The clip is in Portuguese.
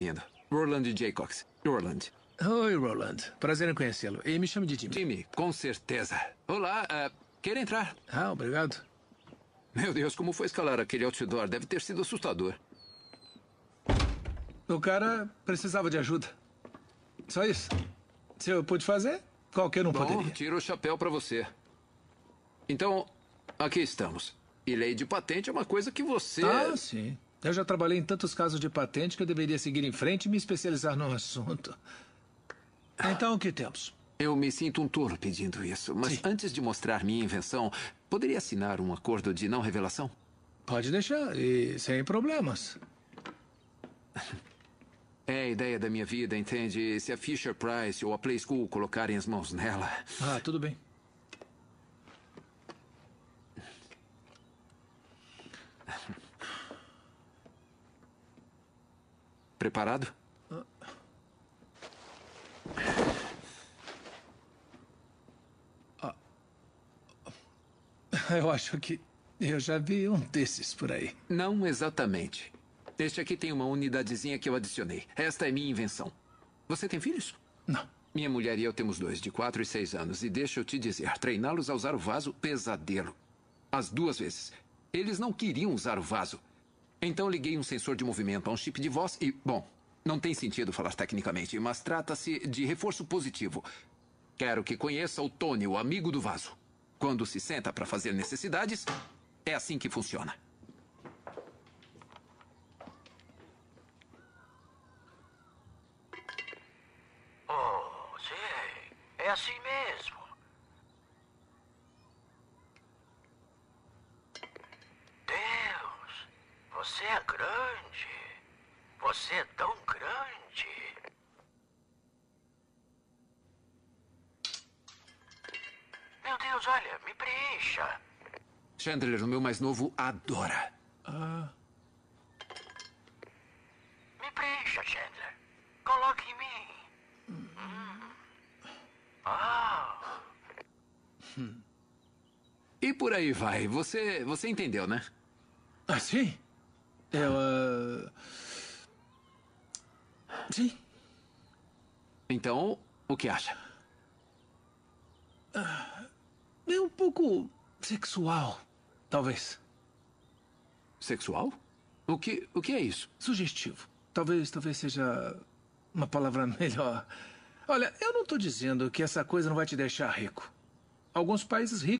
Indo. Roland Jacobs. Roland. Oi, Roland. Prazer em conhecê-lo. E me chame de Jimmy. Jimmy, com certeza. Olá, uh, quer entrar? Ah, obrigado. Meu Deus, como foi escalar aquele outdoor? Deve ter sido assustador. O cara precisava de ajuda. Só isso. Se eu pude fazer, qualquer um Bom, poderia. tiro o chapéu para você. Então, aqui estamos. E lei de patente é uma coisa que você... Ah, sim. Eu já trabalhei em tantos casos de patente que eu deveria seguir em frente e me especializar no assunto. Então, o que temos? Eu me sinto um tolo pedindo isso, mas Sim. antes de mostrar minha invenção, poderia assinar um acordo de não revelação? Pode deixar, e sem problemas. É a ideia da minha vida, entende? Se a Fisher Price ou a Play School colocarem as mãos nela. Ah, tudo bem. Preparado? Ah. Eu acho que eu já vi um desses por aí. Não exatamente. Este aqui tem uma unidadezinha que eu adicionei. Esta é minha invenção. Você tem filhos? Não. Minha mulher e eu temos dois, de 4 e 6 anos. E deixa eu te dizer, treiná-los a usar o vaso, pesadelo. As duas vezes. Eles não queriam usar o vaso. Então liguei um sensor de movimento a um chip de voz e, bom, não tem sentido falar tecnicamente, mas trata-se de reforço positivo. Quero que conheça o Tony, o amigo do vaso. Quando se senta para fazer necessidades, é assim que funciona. Oh, sei. É assim mesmo. é grande. Você é tão grande. Meu Deus, olha, me preencha. Chandler, o meu mais novo, adora. Ah. Me preencha, Chandler. Coloque em mim. Hum. Ah. E por aí vai. Você, você entendeu, né? Ah, sim? Ela. Ah, sim. Então, o que acha? Ah, é um pouco sexual, talvez. Sexual? O que, o que é isso? Sugestivo. Talvez, talvez seja uma palavra melhor. Olha, eu não estou dizendo que essa coisa não vai te deixar rico. Alguns países ricos